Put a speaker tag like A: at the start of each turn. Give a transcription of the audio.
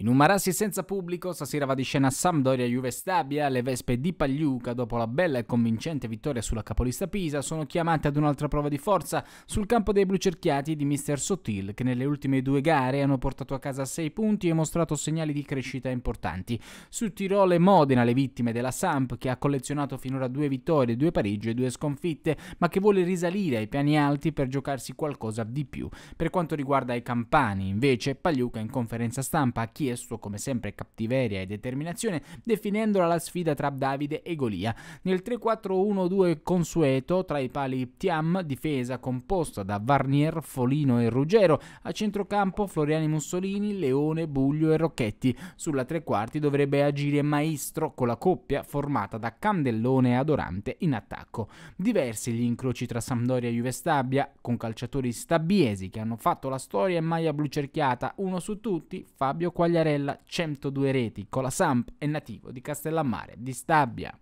A: In un Marassi senza pubblico, stasera va di scena Sampdoria Juve Stabia, le Vespe di Pagliuca, dopo la bella e convincente vittoria sulla capolista Pisa, sono chiamate ad un'altra prova di forza sul campo dei blucerchiati di Mr. Sottil, che nelle ultime due gare hanno portato a casa 6 punti e mostrato segnali di crescita importanti. Su Tirolo e Modena le vittime della Samp, che ha collezionato finora due vittorie, due pareggi e due sconfitte, ma che vuole risalire ai piani alti per giocarsi qualcosa di più. Per quanto riguarda i campani, invece, Pagliuca in conferenza stampa ha chiesto chiesto come sempre cattiveria e determinazione, definendola la sfida tra Davide e Golia. Nel 3-4-1-2 consueto, tra i pali Tiam, difesa composta da Varnier, Folino e Ruggero, a centrocampo Floriani Mussolini, Leone, Buglio e Rocchetti. Sulla tre quarti dovrebbe agire Maestro con la coppia formata da Candellone e Adorante in attacco. Diversi gli incroci tra Sampdoria e Juve Stabia, con calciatori stabiesi che hanno fatto la storia e maglia blucerchiata, uno su tutti, Fabio Quagliarelli. Quagliarella, 102 reti, con la Samp e nativo di Castellammare di Stabia.